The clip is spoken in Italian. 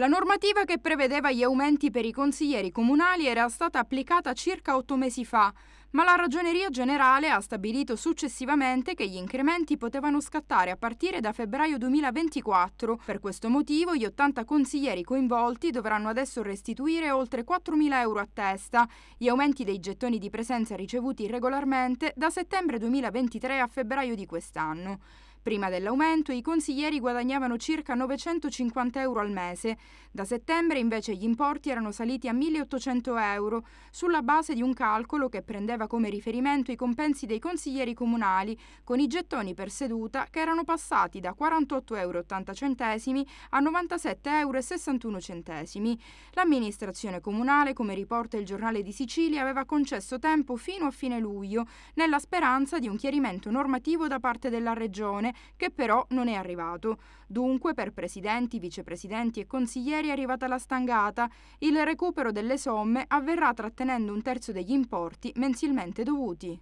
La normativa che prevedeva gli aumenti per i consiglieri comunali era stata applicata circa otto mesi fa, ma la Ragioneria Generale ha stabilito successivamente che gli incrementi potevano scattare a partire da febbraio 2024. Per questo motivo gli 80 consiglieri coinvolti dovranno adesso restituire oltre 4.000 euro a testa, gli aumenti dei gettoni di presenza ricevuti regolarmente da settembre 2023 a febbraio di quest'anno. Prima dell'aumento i consiglieri guadagnavano circa 950 euro al mese, da settembre invece gli importi erano saliti a 1800 euro, sulla base di un calcolo che prendeva come riferimento i compensi dei consiglieri comunali, con i gettoni per seduta che erano passati da 48,80 euro a 97,61 euro. L'amministrazione comunale, come riporta il giornale di Sicilia, aveva concesso tempo fino a fine luglio, nella speranza di un chiarimento normativo da parte della Regione Commissione, che però non è arrivato. Dunque, per presidenti, vicepresidenti e consiglieri è arrivata la stangata. Il recupero delle somme avverrà trattenendo un terzo degli importi mensilmente dovuti.